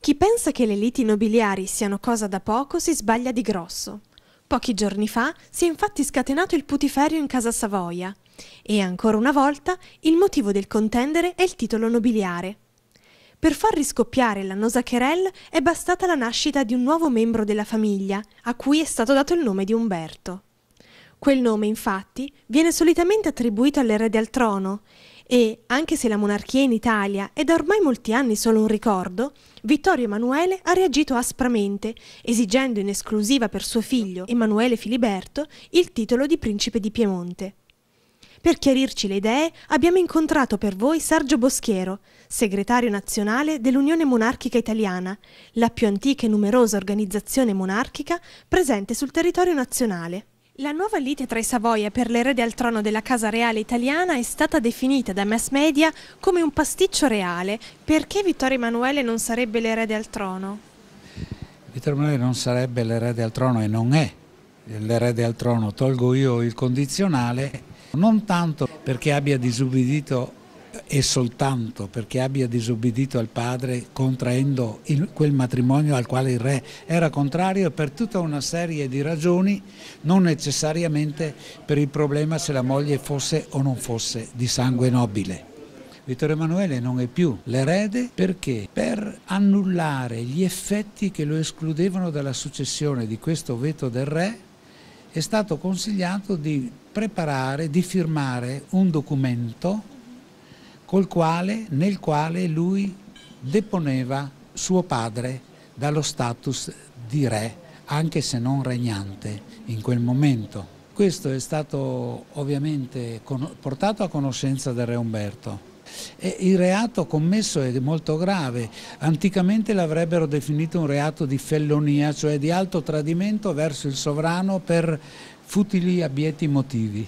Chi pensa che le liti nobiliari siano cosa da poco si sbaglia di grosso. Pochi giorni fa si è infatti scatenato il putiferio in casa Savoia e ancora una volta il motivo del contendere è il titolo nobiliare. Per far riscoppiare l'annosa querelle è bastata la nascita di un nuovo membro della famiglia, a cui è stato dato il nome di Umberto. Quel nome, infatti, viene solitamente attribuito all'erede al trono e, anche se la monarchia in Italia è da ormai molti anni solo un ricordo, Vittorio Emanuele ha reagito aspramente, esigendo in esclusiva per suo figlio, Emanuele Filiberto, il titolo di principe di Piemonte. Per chiarirci le idee abbiamo incontrato per voi Sergio Boschiero, segretario nazionale dell'Unione Monarchica Italiana, la più antica e numerosa organizzazione monarchica presente sul territorio nazionale. La nuova lite tra i Savoia per l'erede al trono della Casa Reale italiana è stata definita da mass media come un pasticcio reale. Perché Vittorio Emanuele non sarebbe l'erede al trono? Vittorio Emanuele non sarebbe l'erede al trono e non è l'erede al trono. Tolgo io il condizionale, non tanto perché abbia disubbidito e soltanto perché abbia disobbedito al padre contraendo il, quel matrimonio al quale il re era contrario per tutta una serie di ragioni, non necessariamente per il problema se la moglie fosse o non fosse di sangue nobile. Vittorio Emanuele non è più l'erede perché per annullare gli effetti che lo escludevano dalla successione di questo veto del re è stato consigliato di preparare, di firmare un documento col quale, nel quale lui deponeva suo padre dallo status di re, anche se non regnante in quel momento. Questo è stato ovviamente portato a conoscenza del re Umberto. E il reato commesso è molto grave, anticamente l'avrebbero definito un reato di fellonia, cioè di alto tradimento verso il sovrano per futili e motivi.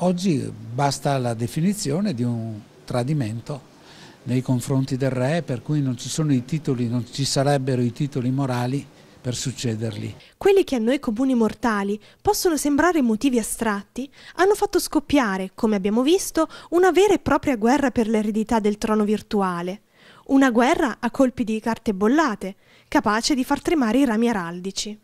Oggi basta la definizione di un tradimento nei confronti del re, per cui non ci sono i titoli, non ci sarebbero i titoli morali per succedergli. Quelli che a noi comuni mortali possono sembrare motivi astratti, hanno fatto scoppiare, come abbiamo visto, una vera e propria guerra per l'eredità del trono virtuale. Una guerra a colpi di carte bollate, capace di far tremare i rami araldici.